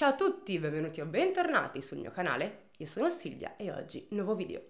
Ciao a tutti, benvenuti o bentornati sul mio canale, io sono Silvia e oggi nuovo video.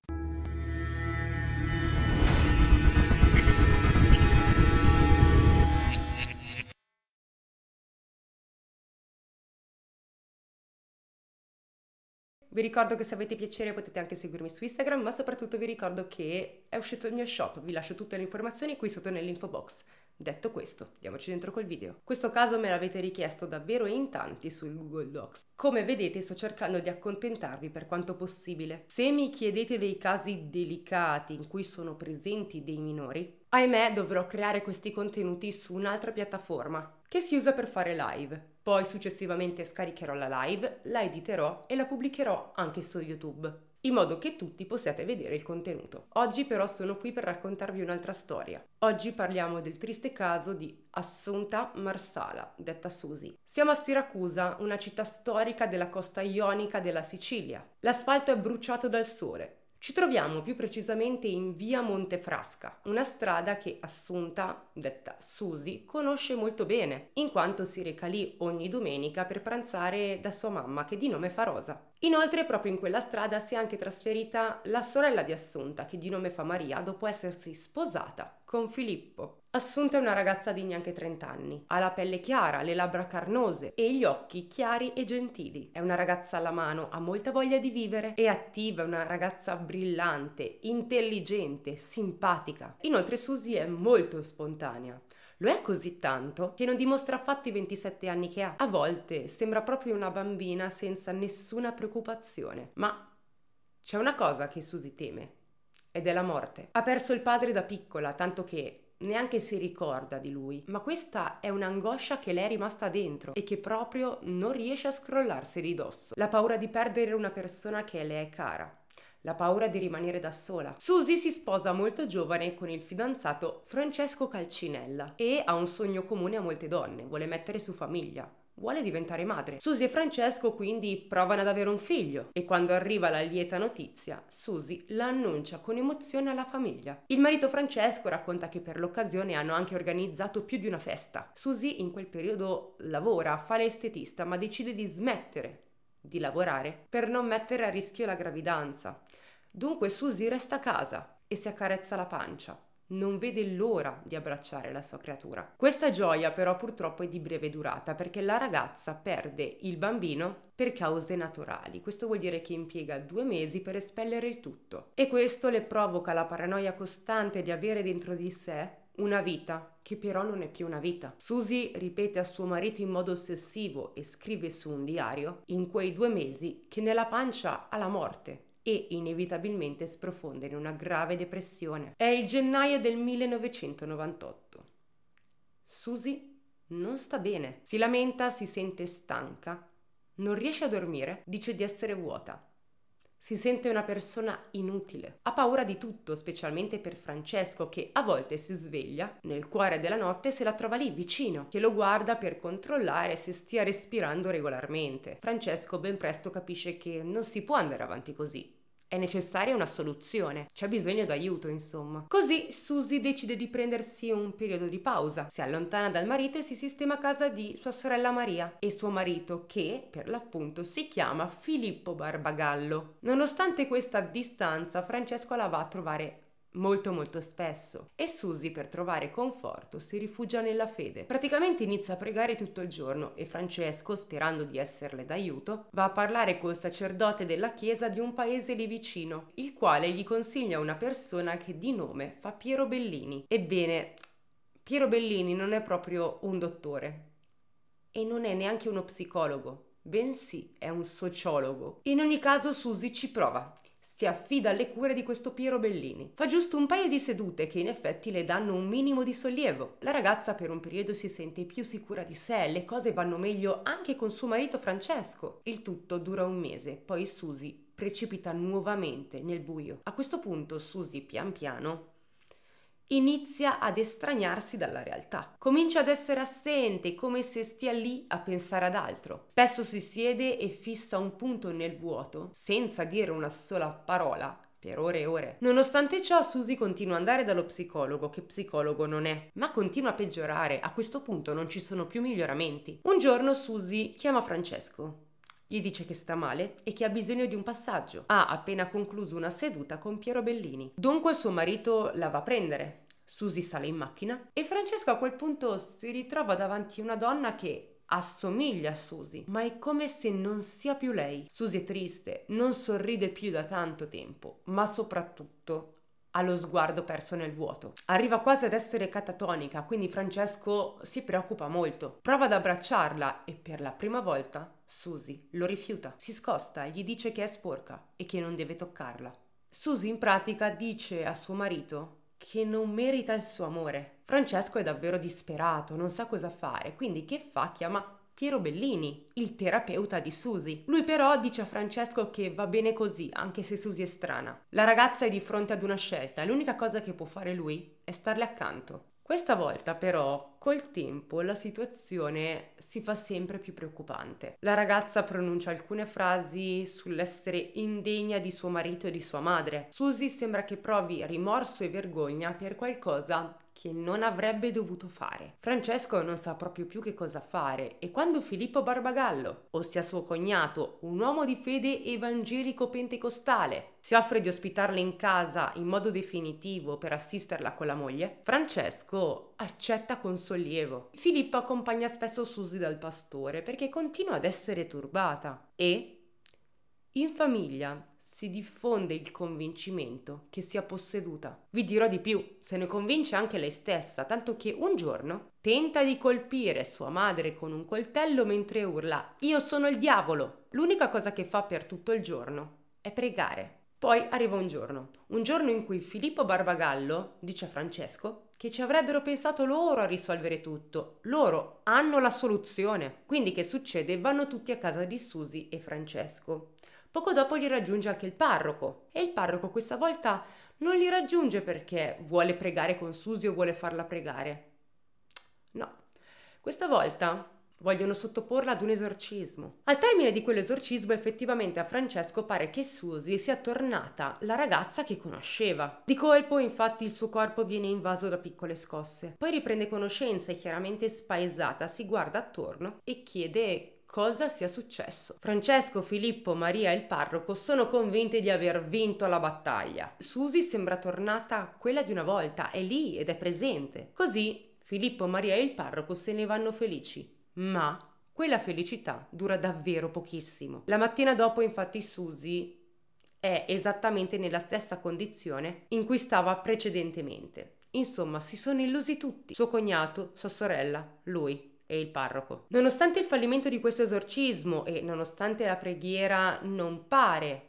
Vi ricordo che se avete piacere potete anche seguirmi su Instagram, ma soprattutto vi ricordo che è uscito il mio shop, vi lascio tutte le informazioni qui sotto nell'info box. Detto questo, diamoci dentro col video. Questo caso me l'avete richiesto davvero in tanti sul Google Docs. Come vedete sto cercando di accontentarvi per quanto possibile. Se mi chiedete dei casi delicati in cui sono presenti dei minori, ahimè dovrò creare questi contenuti su un'altra piattaforma che si usa per fare live. Poi successivamente scaricherò la live, la editerò e la pubblicherò anche su YouTube in modo che tutti possiate vedere il contenuto. Oggi però sono qui per raccontarvi un'altra storia. Oggi parliamo del triste caso di Assunta Marsala, detta Susi. Siamo a Siracusa, una città storica della costa ionica della Sicilia. L'asfalto è bruciato dal sole, ci troviamo più precisamente in via Montefrasca, una strada che Assunta, detta Susi, conosce molto bene, in quanto si reca lì ogni domenica per pranzare da sua mamma, che di nome fa Rosa. Inoltre, proprio in quella strada si è anche trasferita la sorella di Assunta, che di nome fa Maria, dopo essersi sposata con Filippo. Assunta è una ragazza di neanche 30 anni, ha la pelle chiara, le labbra carnose e gli occhi chiari e gentili. È una ragazza alla mano, ha molta voglia di vivere, è attiva, è una ragazza brillante, intelligente, simpatica. Inoltre Susie è molto spontanea. Lo è così tanto che non dimostra affatto i 27 anni che ha. A volte sembra proprio una bambina senza nessuna preoccupazione. Ma c'è una cosa che Susie teme ed è la morte. Ha perso il padre da piccola, tanto che neanche si ricorda di lui, ma questa è un'angoscia che le è rimasta dentro e che proprio non riesce a scrollarsi di dosso. La paura di perdere una persona che le è cara. La paura di rimanere da sola. Susie si sposa molto giovane con il fidanzato Francesco Calcinella e ha un sogno comune a molte donne, vuole mettere su famiglia vuole diventare madre. Susie e Francesco quindi provano ad avere un figlio e quando arriva la lieta notizia, Susie la annuncia con emozione alla famiglia. Il marito Francesco racconta che per l'occasione hanno anche organizzato più di una festa. Susie in quel periodo lavora, fa l'estetista, ma decide di smettere di lavorare per non mettere a rischio la gravidanza. Dunque Susie resta a casa e si accarezza la pancia non vede l'ora di abbracciare la sua creatura. Questa gioia però purtroppo è di breve durata perché la ragazza perde il bambino per cause naturali. Questo vuol dire che impiega due mesi per espellere il tutto e questo le provoca la paranoia costante di avere dentro di sé una vita che però non è più una vita. Susie ripete a suo marito in modo ossessivo e scrive su un diario in quei due mesi che nella pancia ha la morte e inevitabilmente sprofonda in una grave depressione. È il gennaio del 1998. Susie non sta bene, si lamenta, si sente stanca, non riesce a dormire, dice di essere vuota. Si sente una persona inutile. Ha paura di tutto, specialmente per Francesco che a volte si sveglia nel cuore della notte e se la trova lì vicino, che lo guarda per controllare se stia respirando regolarmente. Francesco ben presto capisce che non si può andare avanti così è necessaria una soluzione, c'è bisogno d'aiuto, insomma. Così Susie decide di prendersi un periodo di pausa, si allontana dal marito e si sistema a casa di sua sorella Maria e suo marito che, per l'appunto, si chiama Filippo Barbagallo. Nonostante questa distanza, Francesco la va a trovare molto molto spesso e Susie per trovare conforto si rifugia nella fede. Praticamente inizia a pregare tutto il giorno e Francesco, sperando di esserle d'aiuto, va a parlare col sacerdote della chiesa di un paese lì vicino, il quale gli consiglia una persona che di nome fa Piero Bellini. Ebbene, Piero Bellini non è proprio un dottore e non è neanche uno psicologo, bensì è un sociologo. In ogni caso Susie ci prova si affida alle cure di questo Piero Bellini. Fa giusto un paio di sedute che in effetti le danno un minimo di sollievo. La ragazza per un periodo si sente più sicura di sé, le cose vanno meglio anche con suo marito Francesco. Il tutto dura un mese, poi Susi precipita nuovamente nel buio. A questo punto Susi pian piano inizia ad estraniarsi dalla realtà. Comincia ad essere assente, come se stia lì a pensare ad altro. Spesso si siede e fissa un punto nel vuoto, senza dire una sola parola per ore e ore. Nonostante ciò, Susy continua ad andare dallo psicologo, che psicologo non è, ma continua a peggiorare. A questo punto non ci sono più miglioramenti. Un giorno Susy chiama Francesco gli dice che sta male e che ha bisogno di un passaggio. Ha appena concluso una seduta con Piero Bellini. Dunque suo marito la va a prendere. Susi sale in macchina e Francesco a quel punto si ritrova davanti a una donna che assomiglia a Susi, ma è come se non sia più lei. Susi è triste, non sorride più da tanto tempo, ma soprattutto ha lo sguardo perso nel vuoto. Arriva quasi ad essere catatonica, quindi Francesco si preoccupa molto. Prova ad abbracciarla e per la prima volta Susie lo rifiuta, si scosta, e gli dice che è sporca e che non deve toccarla. Susie in pratica dice a suo marito che non merita il suo amore. Francesco è davvero disperato, non sa cosa fare, quindi che fa? Chiama Piero Bellini, il terapeuta di Susie. Lui però dice a Francesco che va bene così, anche se Susie è strana. La ragazza è di fronte ad una scelta, e l'unica cosa che può fare lui è starle accanto. Questa volta però col tempo la situazione si fa sempre più preoccupante. La ragazza pronuncia alcune frasi sull'essere indegna di suo marito e di sua madre. Susie sembra che provi rimorso e vergogna per qualcosa che non avrebbe dovuto fare. Francesco non sa proprio più che cosa fare e quando Filippo Barbagallo, ossia suo cognato, un uomo di fede evangelico pentecostale, si offre di ospitarlo in casa in modo definitivo per assisterla con la moglie, Francesco accetta con sollievo. Filippo accompagna spesso Susi dal pastore perché continua ad essere turbata e in famiglia si diffonde il convincimento che sia posseduta. Vi dirò di più, se ne convince anche lei stessa, tanto che un giorno tenta di colpire sua madre con un coltello mentre urla Io sono il diavolo! L'unica cosa che fa per tutto il giorno è pregare. Poi arriva un giorno, un giorno in cui Filippo Barbagallo dice a Francesco che ci avrebbero pensato loro a risolvere tutto, loro hanno la soluzione. Quindi che succede? Vanno tutti a casa di Susi e Francesco. Poco dopo li raggiunge anche il parroco e il parroco questa volta non li raggiunge perché vuole pregare con Susi o vuole farla pregare. No, questa volta vogliono sottoporla ad un esorcismo. Al termine di quell'esorcismo effettivamente a Francesco pare che Susi sia tornata la ragazza che conosceva. Di colpo infatti il suo corpo viene invaso da piccole scosse. Poi riprende conoscenza e chiaramente spaesata si guarda attorno e chiede cosa sia successo. Francesco, Filippo, Maria e il parroco sono convinti di aver vinto la battaglia. Susi sembra tornata a quella di una volta, è lì ed è presente. Così Filippo, Maria e il parroco se ne vanno felici, ma quella felicità dura davvero pochissimo. La mattina dopo, infatti, Susi è esattamente nella stessa condizione in cui stava precedentemente. Insomma, si sono illusi tutti, suo cognato, sua sorella, lui e il parroco. Nonostante il fallimento di questo esorcismo e nonostante la preghiera non pare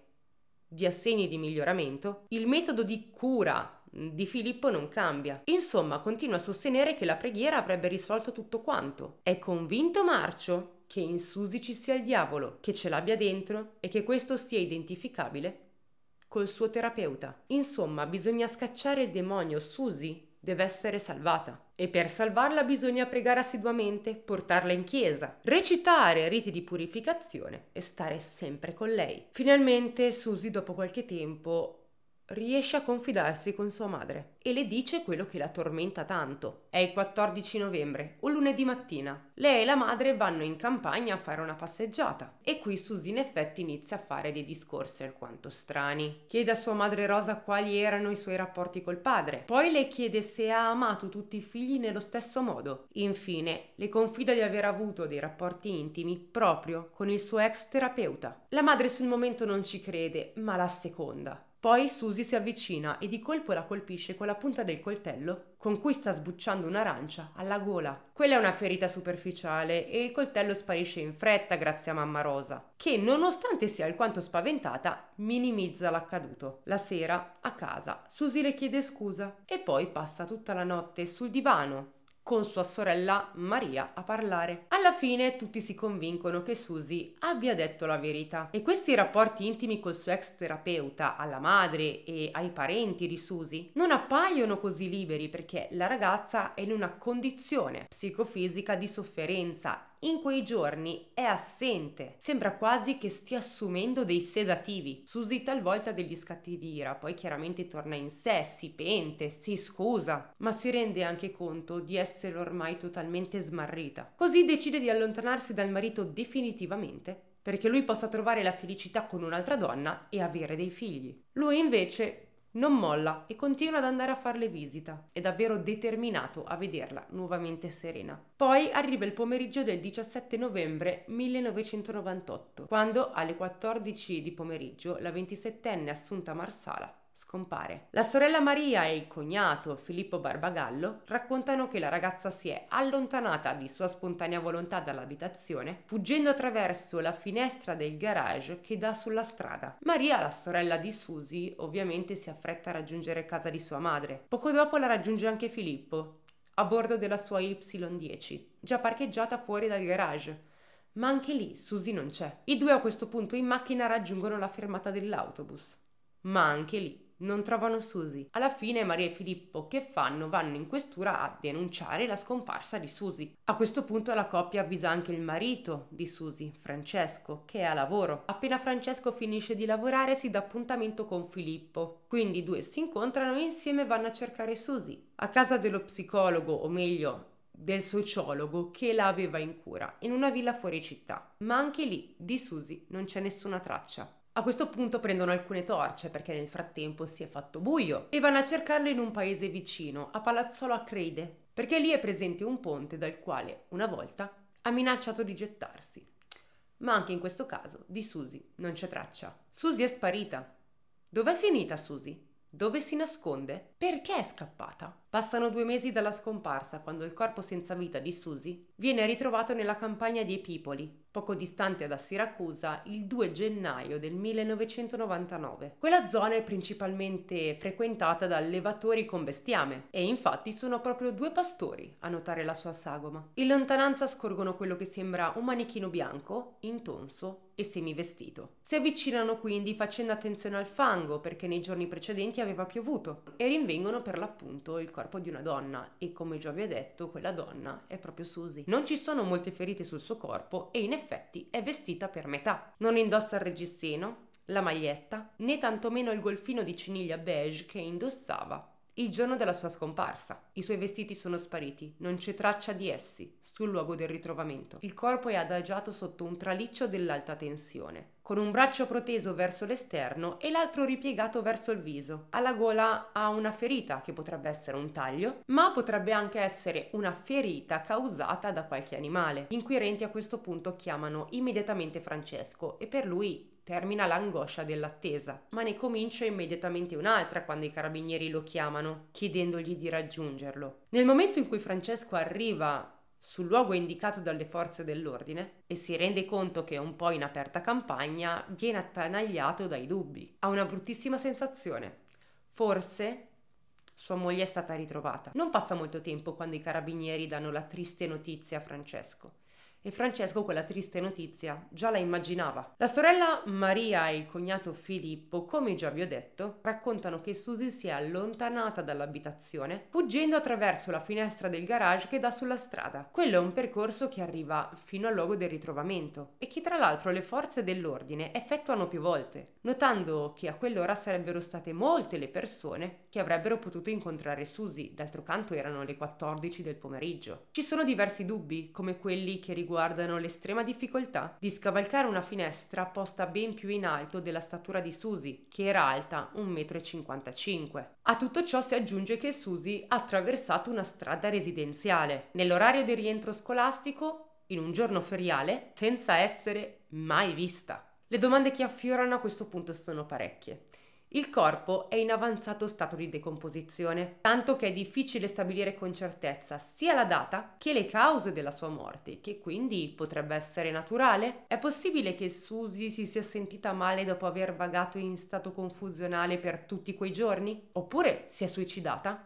dia segni di miglioramento, il metodo di cura di Filippo non cambia. Insomma, continua a sostenere che la preghiera avrebbe risolto tutto quanto. È convinto Marcio che in Susi ci sia il diavolo, che ce l'abbia dentro e che questo sia identificabile col suo terapeuta. Insomma, bisogna scacciare il demonio. Susi deve essere salvata. E per salvarla bisogna pregare assiduamente, portarla in chiesa, recitare riti di purificazione e stare sempre con lei. Finalmente Susie, dopo qualche tempo, riesce a confidarsi con sua madre e le dice quello che la tormenta tanto. È il 14 novembre, un lunedì mattina. Lei e la madre vanno in campagna a fare una passeggiata e qui Susie in effetti inizia a fare dei discorsi alquanto strani. Chiede a sua madre Rosa quali erano i suoi rapporti col padre, poi le chiede se ha amato tutti i figli nello stesso modo. Infine le confida di aver avuto dei rapporti intimi proprio con il suo ex terapeuta. La madre sul momento non ci crede, ma la seconda. Poi Susie si avvicina e di colpo la colpisce con la punta del coltello con cui sta sbucciando un'arancia alla gola. Quella è una ferita superficiale e il coltello sparisce in fretta grazie a mamma Rosa, che nonostante sia alquanto spaventata, minimizza l'accaduto. La sera, a casa, Susie le chiede scusa e poi passa tutta la notte sul divano con sua sorella Maria a parlare. Alla fine tutti si convincono che Susie abbia detto la verità e questi rapporti intimi col suo ex terapeuta, alla madre e ai parenti di Susie non appaiono così liberi perché la ragazza è in una condizione psicofisica di sofferenza in quei giorni è assente. Sembra quasi che stia assumendo dei sedativi. Susi talvolta ha degli scatti di ira, poi chiaramente torna in sé, si pente, si scusa, ma si rende anche conto di essere ormai totalmente smarrita. Così decide di allontanarsi dal marito definitivamente perché lui possa trovare la felicità con un'altra donna e avere dei figli. Lui invece non molla e continua ad andare a farle visita, è davvero determinato a vederla nuovamente serena. Poi arriva il pomeriggio del 17 novembre 1998, quando alle 14 di pomeriggio la 27enne Assunta Marsala scompare. La sorella Maria e il cognato Filippo Barbagallo raccontano che la ragazza si è allontanata di sua spontanea volontà dall'abitazione, fuggendo attraverso la finestra del garage che dà sulla strada. Maria, la sorella di Susie, ovviamente si affretta a raggiungere casa di sua madre. Poco dopo la raggiunge anche Filippo, a bordo della sua Y10, già parcheggiata fuori dal garage. Ma anche lì Susie non c'è. I due a questo punto in macchina raggiungono la fermata dell'autobus. Ma anche lì non trovano Susie. Alla fine Maria e Filippo che fanno? Vanno in questura a denunciare la scomparsa di Susie. A questo punto la coppia avvisa anche il marito di Susie, Francesco, che è a lavoro. Appena Francesco finisce di lavorare si dà appuntamento con Filippo. Quindi i due si incontrano e insieme vanno a cercare Susie. A casa dello psicologo, o meglio del sociologo che la aveva in cura in una villa fuori città, ma anche lì di Susi non c'è nessuna traccia. A questo punto prendono alcune torce perché nel frattempo si è fatto buio e vanno a cercarlo in un paese vicino, a Palazzolo Acreide, perché lì è presente un ponte dal quale una volta ha minacciato di gettarsi. Ma anche in questo caso di Susi non c'è traccia. Susi è sparita. Dov'è finita Susi? Dove si nasconde? Perché è scappata? Passano due mesi dalla scomparsa quando il corpo senza vita di Susi viene ritrovato nella campagna di Epipoli, poco distante da Siracusa, il 2 gennaio del 1999. Quella zona è principalmente frequentata da allevatori con bestiame e infatti sono proprio due pastori a notare la sua sagoma. In lontananza scorgono quello che sembra un manichino bianco, intonso e semivestito. Si avvicinano quindi facendo attenzione al fango perché nei giorni precedenti aveva piovuto e rinvengono per l'appunto il corpo di una donna e come già vi ho detto quella donna è proprio Susie. Non ci sono molte ferite sul suo corpo e in effetti è vestita per metà. Non indossa il reggiseno, la maglietta, né tantomeno il golfino di ciniglia beige che indossava il giorno della sua scomparsa. I suoi vestiti sono spariti, non c'è traccia di essi sul luogo del ritrovamento. Il corpo è adagiato sotto un traliccio dell'alta tensione con un braccio proteso verso l'esterno e l'altro ripiegato verso il viso. Alla gola ha una ferita che potrebbe essere un taglio, ma potrebbe anche essere una ferita causata da qualche animale. Gli inquirenti a questo punto chiamano immediatamente Francesco e per lui termina l'angoscia dell'attesa, ma ne comincia immediatamente un'altra quando i carabinieri lo chiamano, chiedendogli di raggiungerlo. Nel momento in cui Francesco arriva sul luogo indicato dalle forze dell'ordine e si rende conto che un po' in aperta campagna viene attanagliato dai dubbi. Ha una bruttissima sensazione. Forse sua moglie è stata ritrovata. Non passa molto tempo quando i carabinieri danno la triste notizia a Francesco e Francesco quella triste notizia già la immaginava. La sorella Maria e il cognato Filippo, come già vi ho detto, raccontano che Susi si è allontanata dall'abitazione fuggendo attraverso la finestra del garage che dà sulla strada. Quello è un percorso che arriva fino al luogo del ritrovamento e che tra l'altro le forze dell'ordine effettuano più volte, notando che a quell'ora sarebbero state molte le persone che avrebbero potuto incontrare Susi, d'altro canto erano le 14 del pomeriggio. Ci sono diversi dubbi, come quelli che riguardano riguardano l'estrema difficoltà di scavalcare una finestra posta ben più in alto della statura di Susie, che era alta 1,55 m. A tutto ciò si aggiunge che Susie ha attraversato una strada residenziale. Nell'orario di rientro scolastico in un giorno feriale senza essere mai vista. Le domande che affiorano a questo punto sono parecchie. Il corpo è in avanzato stato di decomposizione, tanto che è difficile stabilire con certezza sia la data che le cause della sua morte, che quindi potrebbe essere naturale. È possibile che Susie si sia sentita male dopo aver vagato in stato confusionale per tutti quei giorni? Oppure si è suicidata?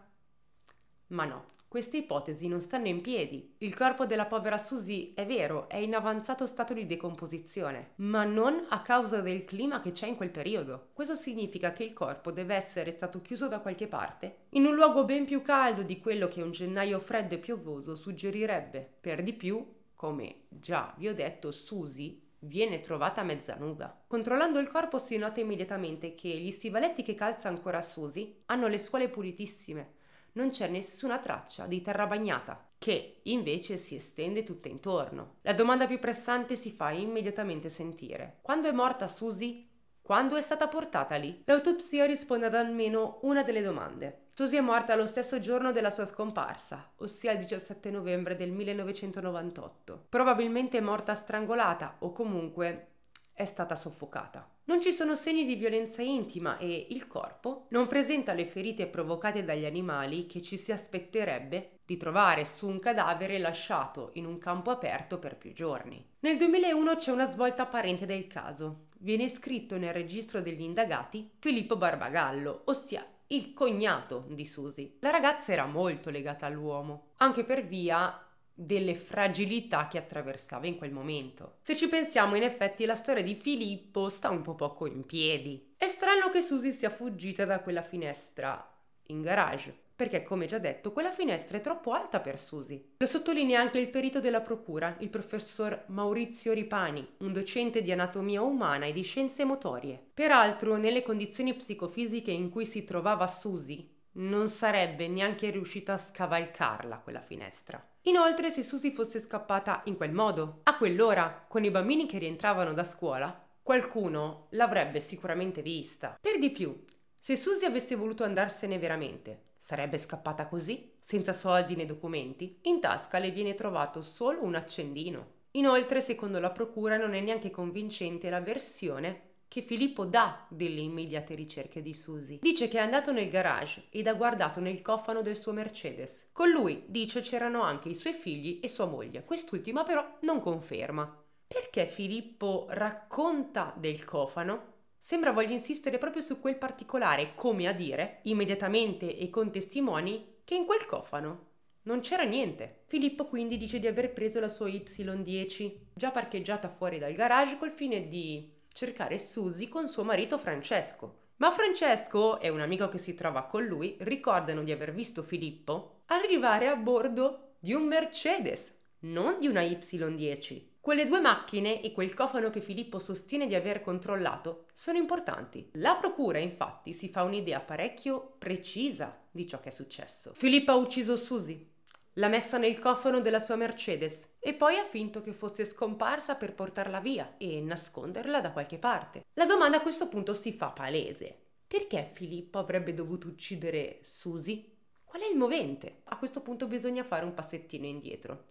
Ma no, queste ipotesi non stanno in piedi. Il corpo della povera Susie, è vero, è in avanzato stato di decomposizione, ma non a causa del clima che c'è in quel periodo. Questo significa che il corpo deve essere stato chiuso da qualche parte, in un luogo ben più caldo di quello che un gennaio freddo e piovoso suggerirebbe. Per di più, come già vi ho detto, Susie viene trovata mezza nuda. Controllando il corpo si nota immediatamente che gli stivaletti che calza ancora Susie hanno le suole pulitissime non c'è nessuna traccia di terra bagnata, che invece si estende tutta intorno. La domanda più pressante si fa immediatamente sentire. Quando è morta Susie? Quando è stata portata lì? L'autopsia risponde ad almeno una delle domande. Susie è morta lo stesso giorno della sua scomparsa, ossia il 17 novembre del 1998. Probabilmente è morta strangolata o comunque è stata soffocata. Non ci sono segni di violenza intima e il corpo non presenta le ferite provocate dagli animali che ci si aspetterebbe di trovare su un cadavere lasciato in un campo aperto per più giorni. Nel 2001 c'è una svolta apparente del caso. Viene iscritto nel registro degli indagati Filippo Barbagallo, ossia il cognato di Susi. La ragazza era molto legata all'uomo, anche per via delle fragilità che attraversava in quel momento. Se ci pensiamo, in effetti la storia di Filippo sta un po' poco in piedi. È strano che Susy sia fuggita da quella finestra in garage, perché come già detto quella finestra è troppo alta per Susy. Lo sottolinea anche il perito della procura, il professor Maurizio Ripani, un docente di anatomia umana e di scienze motorie. Peraltro, nelle condizioni psicofisiche in cui si trovava Susy, non sarebbe neanche riuscita a scavalcarla quella finestra. Inoltre, se Susi fosse scappata in quel modo, a quell'ora, con i bambini che rientravano da scuola, qualcuno l'avrebbe sicuramente vista. Per di più, se Susi avesse voluto andarsene veramente, sarebbe scappata così, senza soldi né documenti? In tasca le viene trovato solo un accendino. Inoltre, secondo la procura, non è neanche convincente la versione che Filippo dà delle immediate ricerche di Susie. Dice che è andato nel garage ed ha guardato nel cofano del suo Mercedes. Con lui, dice, c'erano anche i suoi figli e sua moglie. Quest'ultima però non conferma. Perché Filippo racconta del cofano? Sembra voglia insistere proprio su quel particolare, come a dire, immediatamente e con testimoni, che in quel cofano non c'era niente. Filippo quindi dice di aver preso la sua Y10, già parcheggiata fuori dal garage col fine di cercare Susie con suo marito Francesco. Ma Francesco e un amico che si trova con lui ricordano di aver visto Filippo arrivare a bordo di un Mercedes, non di una Y10. Quelle due macchine e quel cofano che Filippo sostiene di aver controllato sono importanti. La procura infatti si fa un'idea parecchio precisa di ciò che è successo. Filippo ha ucciso Susie l'ha messa nel cofano della sua Mercedes e poi ha finto che fosse scomparsa per portarla via e nasconderla da qualche parte. La domanda a questo punto si fa palese. Perché Filippo avrebbe dovuto uccidere Susie? Qual è il movente? A questo punto bisogna fare un passettino indietro.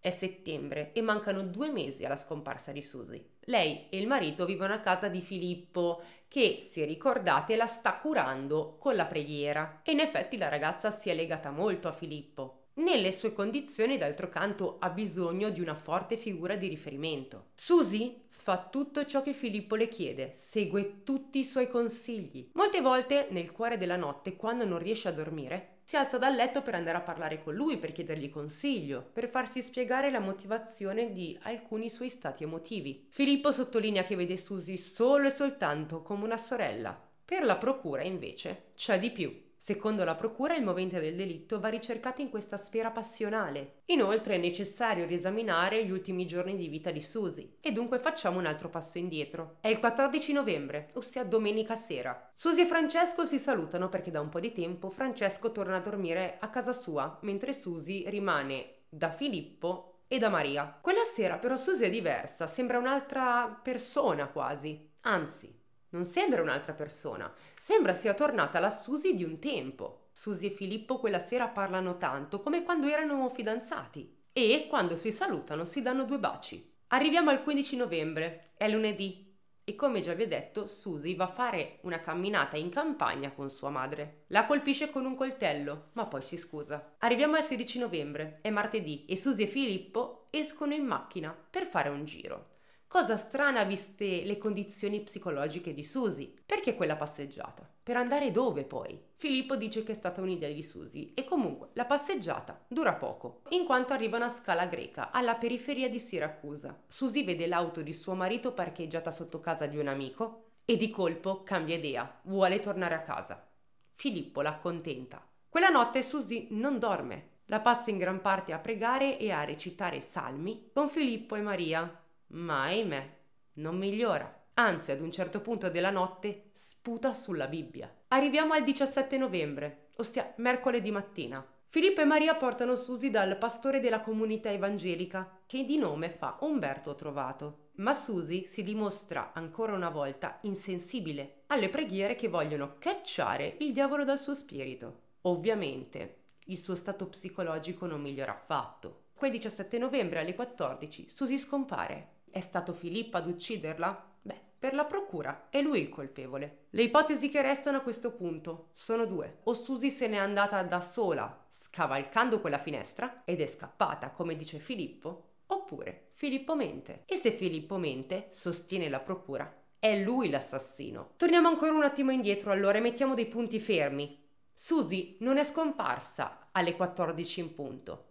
È settembre e mancano due mesi alla scomparsa di Susie. Lei e il marito vivono a casa di Filippo, che, se ricordate, la sta curando con la preghiera. E in effetti la ragazza si è legata molto a Filippo. Nelle sue condizioni, d'altro canto, ha bisogno di una forte figura di riferimento. Susie fa tutto ciò che Filippo le chiede, segue tutti i suoi consigli. Molte volte, nel cuore della notte, quando non riesce a dormire, si alza dal letto per andare a parlare con lui, per chiedergli consiglio, per farsi spiegare la motivazione di alcuni suoi stati emotivi. Filippo sottolinea che vede Susie solo e soltanto come una sorella. Per la procura, invece, c'è di più. Secondo la Procura, il movente del delitto va ricercato in questa sfera passionale. Inoltre è necessario riesaminare gli ultimi giorni di vita di Susy. e dunque facciamo un altro passo indietro. È il 14 novembre, ossia domenica sera. Susy e Francesco si salutano perché da un po' di tempo Francesco torna a dormire a casa sua, mentre Susy rimane da Filippo e da Maria. Quella sera però Susy è diversa, sembra un'altra persona quasi. Anzi, non sembra un'altra persona, sembra sia tornata la Susi di un tempo. Susi e Filippo quella sera parlano tanto come quando erano fidanzati e quando si salutano si danno due baci. Arriviamo al 15 novembre, è lunedì e come già vi ho detto Susi va a fare una camminata in campagna con sua madre. La colpisce con un coltello, ma poi si scusa. Arriviamo al 16 novembre, è martedì e Susi e Filippo escono in macchina per fare un giro. Cosa strana viste le condizioni psicologiche di Susy. Perché quella passeggiata? Per andare dove poi? Filippo dice che è stata un'idea di Susy e comunque la passeggiata dura poco, in quanto arriva una scala greca alla periferia di Siracusa. Susy vede l'auto di suo marito parcheggiata sotto casa di un amico e di colpo cambia idea, vuole tornare a casa. Filippo la accontenta. Quella notte Susy non dorme, la passa in gran parte a pregare e a recitare salmi con Filippo e Maria, ma ahimè, non migliora. Anzi, ad un certo punto della notte sputa sulla Bibbia. Arriviamo al 17 novembre, ossia mercoledì mattina. Filippo e Maria portano Susi dal pastore della comunità evangelica, che di nome fa Umberto Trovato. Ma Susi si dimostra ancora una volta insensibile alle preghiere che vogliono cacciare il diavolo dal suo spirito. Ovviamente il suo stato psicologico non migliora affatto. Quel 17 novembre alle 14 Susi scompare è stato Filippo ad ucciderla? Beh, per la procura è lui il colpevole. Le ipotesi che restano a questo punto sono due. O Susie se n'è andata da sola, scavalcando quella finestra, ed è scappata, come dice Filippo, oppure Filippo mente. E se Filippo mente, sostiene la procura, è lui l'assassino. Torniamo ancora un attimo indietro allora e mettiamo dei punti fermi. Susie non è scomparsa alle 14 in punto.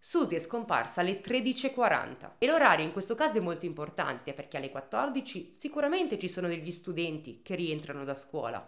Susie è scomparsa alle 13.40 e l'orario in questo caso è molto importante perché alle 14 sicuramente ci sono degli studenti che rientrano da scuola,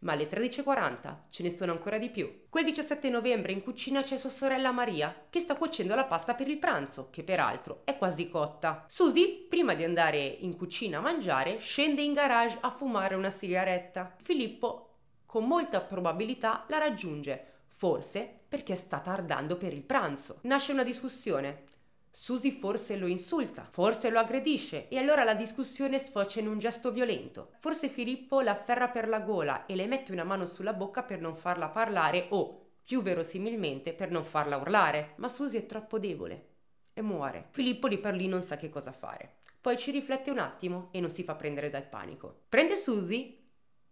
ma alle 13.40 ce ne sono ancora di più. Quel 17 novembre in cucina c'è sua sorella Maria che sta cuocendo la pasta per il pranzo, che peraltro è quasi cotta. Susie, prima di andare in cucina a mangiare, scende in garage a fumare una sigaretta. Filippo con molta probabilità la raggiunge Forse perché sta tardando per il pranzo. Nasce una discussione. Susy forse lo insulta, forse lo aggredisce e allora la discussione sfocia in un gesto violento. Forse Filippo l'afferra per la gola e le mette una mano sulla bocca per non farla parlare o, più verosimilmente, per non farla urlare. Ma Susy è troppo debole e muore. Filippo lì per lì non sa che cosa fare. Poi ci riflette un attimo e non si fa prendere dal panico. Prende Susy,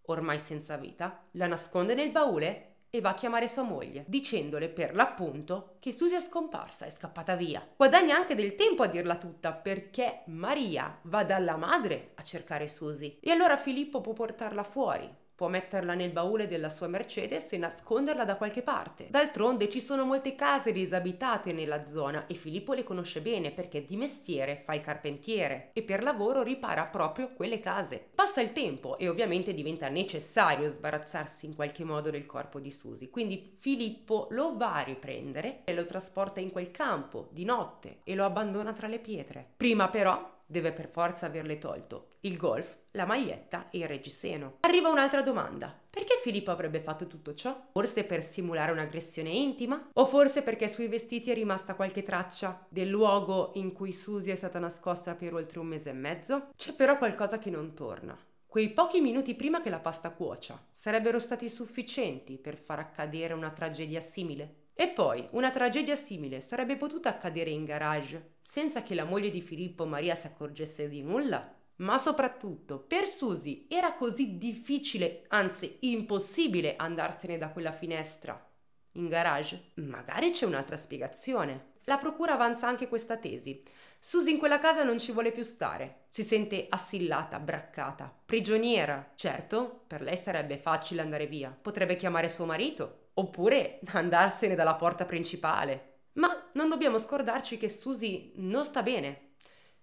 ormai senza vita, la nasconde nel baule e va a chiamare sua moglie, dicendole per l'appunto che Susie è scomparsa, è scappata via. Guadagna anche del tempo a dirla tutta perché Maria va dalla madre a cercare Susie e allora Filippo può portarla fuori Può metterla nel baule della sua Mercedes e nasconderla da qualche parte. D'altronde ci sono molte case disabitate nella zona e Filippo le conosce bene perché di mestiere fa il carpentiere e per lavoro ripara proprio quelle case. Passa il tempo e ovviamente diventa necessario sbarazzarsi in qualche modo del corpo di Susi, quindi Filippo lo va a riprendere e lo trasporta in quel campo di notte e lo abbandona tra le pietre. Prima però deve per forza averle tolto il golf, la maglietta e il reggiseno. Arriva un'altra domanda. Perché Filippo avrebbe fatto tutto ciò? Forse per simulare un'aggressione intima? O forse perché sui vestiti è rimasta qualche traccia del luogo in cui Susie è stata nascosta per oltre un mese e mezzo? C'è però qualcosa che non torna. Quei pochi minuti prima che la pasta cuocia sarebbero stati sufficienti per far accadere una tragedia simile? E poi una tragedia simile sarebbe potuta accadere in garage senza che la moglie di Filippo Maria si accorgesse di nulla? Ma soprattutto per Susi era così difficile, anzi impossibile, andarsene da quella finestra. In garage? Magari c'è un'altra spiegazione. La procura avanza anche questa tesi. Susi in quella casa non ci vuole più stare. Si sente assillata, braccata, prigioniera. Certo, per lei sarebbe facile andare via. Potrebbe chiamare suo marito, oppure andarsene dalla porta principale. Ma non dobbiamo scordarci che Susie non sta bene.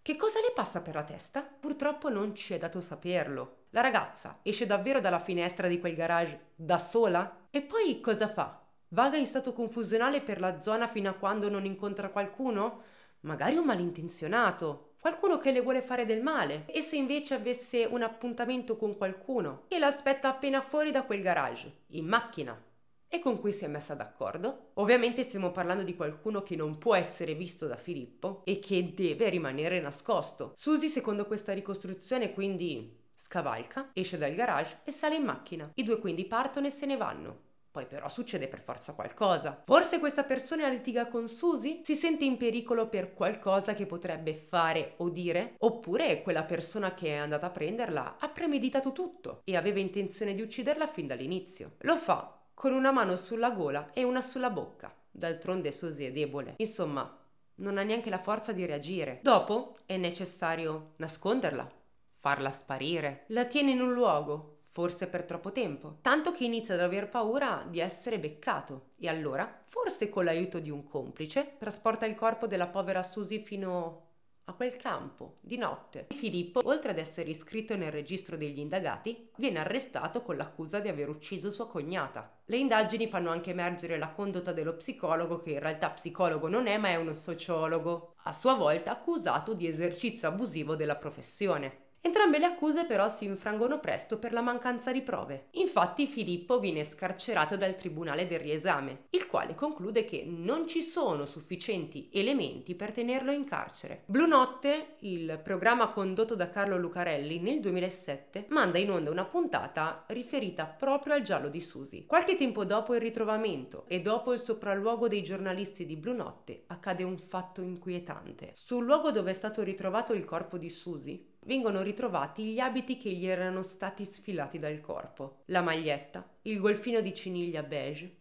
Che cosa le passa per la testa? Purtroppo non ci è dato saperlo. La ragazza esce davvero dalla finestra di quel garage da sola? E poi cosa fa? Vaga in stato confusionale per la zona fino a quando non incontra qualcuno? Magari un malintenzionato, qualcuno che le vuole fare del male. E se invece avesse un appuntamento con qualcuno che l'aspetta appena fuori da quel garage, in macchina? e con cui si è messa d'accordo. Ovviamente stiamo parlando di qualcuno che non può essere visto da Filippo e che deve rimanere nascosto. Susie, secondo questa ricostruzione, quindi scavalca, esce dal garage e sale in macchina. I due quindi partono e se ne vanno. Poi però succede per forza qualcosa. Forse questa persona litiga con Susie? Si sente in pericolo per qualcosa che potrebbe fare o dire? Oppure quella persona che è andata a prenderla ha premeditato tutto e aveva intenzione di ucciderla fin dall'inizio. Lo fa con una mano sulla gola e una sulla bocca. D'altronde Susie è debole. Insomma, non ha neanche la forza di reagire. Dopo è necessario nasconderla, farla sparire. La tiene in un luogo, forse per troppo tempo, tanto che inizia ad aver paura di essere beccato e allora, forse con l'aiuto di un complice, trasporta il corpo della povera Susie fino a quel campo di notte. Filippo, oltre ad essere iscritto nel registro degli indagati, viene arrestato con l'accusa di aver ucciso sua cognata. Le indagini fanno anche emergere la condotta dello psicologo, che in realtà psicologo non è, ma è uno sociologo, a sua volta accusato di esercizio abusivo della professione. Entrambe le accuse però si infrangono presto per la mancanza di prove. Infatti Filippo viene scarcerato dal Tribunale del Riesame, il quale conclude che non ci sono sufficienti elementi per tenerlo in carcere. Blu Notte, il programma condotto da Carlo Lucarelli nel 2007, manda in onda una puntata riferita proprio al giallo di Susi. Qualche tempo dopo il ritrovamento e dopo il sopralluogo dei giornalisti di Blu Notte accade un fatto inquietante. Sul luogo dove è stato ritrovato il corpo di Susi, vengono ritrovati gli abiti che gli erano stati sfilati dal corpo, la maglietta, il golfino di ciniglia beige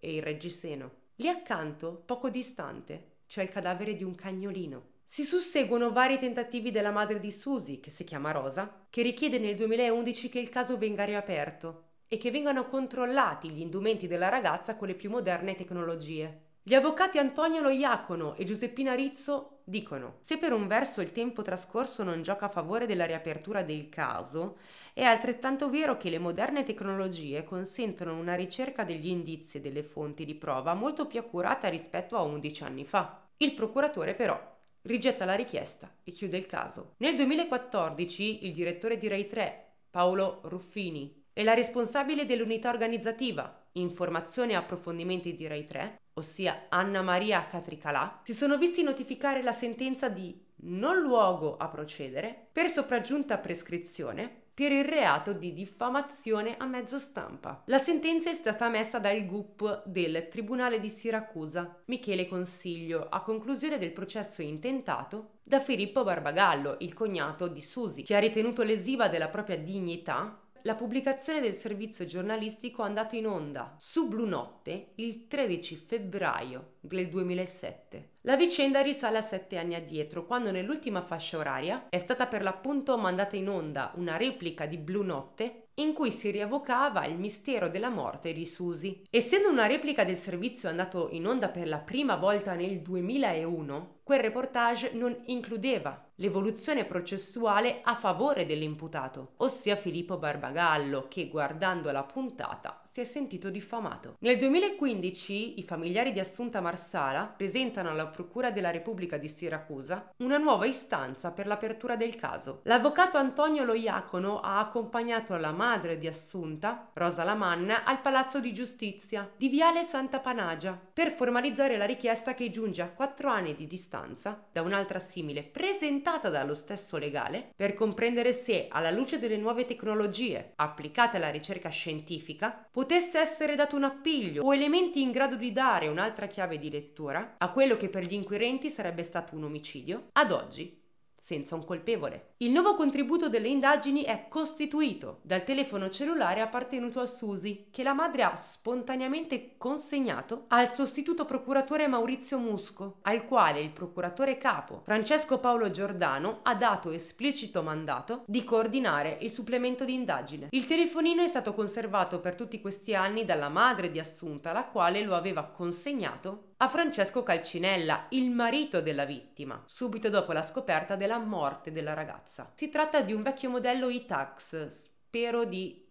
e il reggiseno. Lì accanto, poco distante, c'è il cadavere di un cagnolino. Si susseguono vari tentativi della madre di Susie, che si chiama Rosa, che richiede nel 2011 che il caso venga riaperto e che vengano controllati gli indumenti della ragazza con le più moderne tecnologie. Gli avvocati Antonio Lo Iacono e Giuseppina Rizzo dicono: Se per un verso il tempo trascorso non gioca a favore della riapertura del caso, è altrettanto vero che le moderne tecnologie consentono una ricerca degli indizi e delle fonti di prova molto più accurata rispetto a 11 anni fa. Il procuratore, però, rigetta la richiesta e chiude il caso. Nel 2014 il direttore di Rai 3, Paolo Ruffini, e la responsabile dell'unità organizzativa, informazioni e approfondimenti di Rai 3, ossia Anna Maria Catricalà, si sono visti notificare la sentenza di non luogo a procedere per sopraggiunta prescrizione per il reato di diffamazione a mezzo stampa. La sentenza è stata messa dal GUP del Tribunale di Siracusa, Michele Consiglio, a conclusione del processo intentato da Filippo Barbagallo, il cognato di Susi, che ha ritenuto lesiva della propria dignità la pubblicazione del servizio giornalistico è andata in onda su Blu Notte il 13 febbraio del 2007. La vicenda risale a sette anni addietro, quando nell'ultima fascia oraria è stata per l'appunto mandata in onda una replica di Blu Notte in cui si rievocava il mistero della morte di Susie. Essendo una replica del servizio andato in onda per la prima volta nel 2001, quel reportage non includeva l'evoluzione processuale a favore dell'imputato, ossia Filippo Barbagallo, che guardando la puntata si è sentito diffamato. Nel 2015 i familiari di Assunta Marsala presentano alla Procura della Repubblica di Siracusa una nuova istanza per l'apertura del caso. L'avvocato Antonio Loiacono ha accompagnato la madre di Assunta, Rosa Lamanna, al Palazzo di Giustizia di Viale Santa Panagia per formalizzare la richiesta che giunge a quattro anni di distanza sostanza da un'altra simile presentata dallo stesso legale per comprendere se, alla luce delle nuove tecnologie applicate alla ricerca scientifica, potesse essere dato un appiglio o elementi in grado di dare un'altra chiave di lettura a quello che per gli inquirenti sarebbe stato un omicidio, ad oggi senza un colpevole. Il nuovo contributo delle indagini è costituito dal telefono cellulare appartenuto a Susi, che la madre ha spontaneamente consegnato al sostituto procuratore Maurizio Musco, al quale il procuratore capo Francesco Paolo Giordano ha dato esplicito mandato di coordinare il supplemento di indagine. Il telefonino è stato conservato per tutti questi anni dalla madre di Assunta, la quale lo aveva consegnato a Francesco Calcinella, il marito della vittima, subito dopo la scoperta della morte della ragazza. Si tratta di un vecchio modello Itax, spero di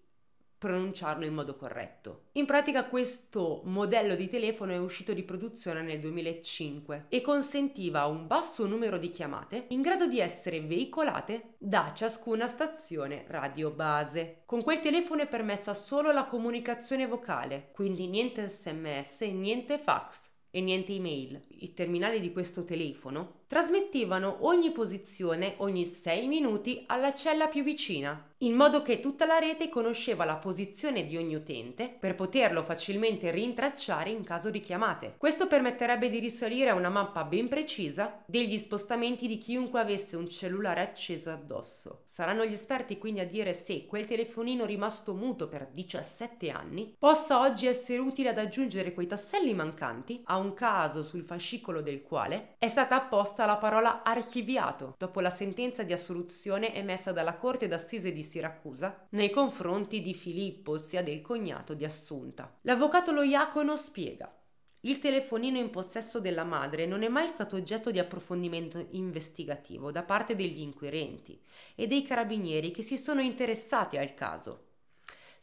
pronunciarlo in modo corretto. In pratica questo modello di telefono è uscito di produzione nel 2005 e consentiva un basso numero di chiamate in grado di essere veicolate da ciascuna stazione radio base. Con quel telefono è permessa solo la comunicazione vocale, quindi niente sms, niente fax e niente email. I terminali di questo telefono trasmettevano ogni posizione ogni 6 minuti alla cella più vicina, in modo che tutta la rete conosceva la posizione di ogni utente per poterlo facilmente rintracciare in caso di chiamate. Questo permetterebbe di risalire a una mappa ben precisa degli spostamenti di chiunque avesse un cellulare acceso addosso. Saranno gli esperti quindi a dire se quel telefonino rimasto muto per 17 anni possa oggi essere utile ad aggiungere quei tasselli mancanti a un caso sul fascicolo del quale è stata apposta stata la parola archiviato dopo la sentenza di assoluzione emessa dalla Corte d'Assise di Siracusa nei confronti di Filippo, ossia del cognato di Assunta. L'avvocato Lo Iacono spiega. Il telefonino in possesso della madre non è mai stato oggetto di approfondimento investigativo da parte degli inquirenti e dei carabinieri che si sono interessati al caso.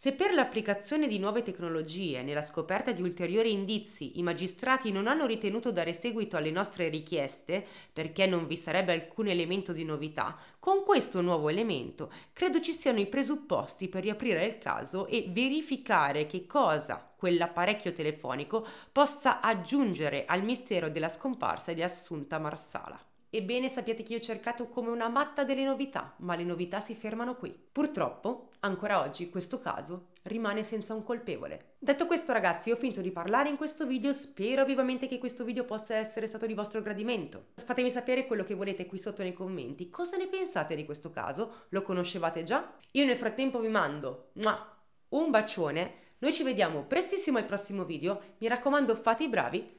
Se per l'applicazione di nuove tecnologie, nella scoperta di ulteriori indizi, i magistrati non hanno ritenuto dare seguito alle nostre richieste, perché non vi sarebbe alcun elemento di novità, con questo nuovo elemento credo ci siano i presupposti per riaprire il caso e verificare che cosa quell'apparecchio telefonico possa aggiungere al mistero della scomparsa di Assunta Marsala. Ebbene sappiate che io ho cercato come una matta delle novità, ma le novità si fermano qui. Purtroppo, ancora oggi, questo caso rimane senza un colpevole. Detto questo ragazzi, ho finito di parlare in questo video, spero vivamente che questo video possa essere stato di vostro gradimento. Fatemi sapere quello che volete qui sotto nei commenti, cosa ne pensate di questo caso? Lo conoscevate già? Io nel frattempo vi mando un bacione, noi ci vediamo prestissimo al prossimo video, mi raccomando fate i bravi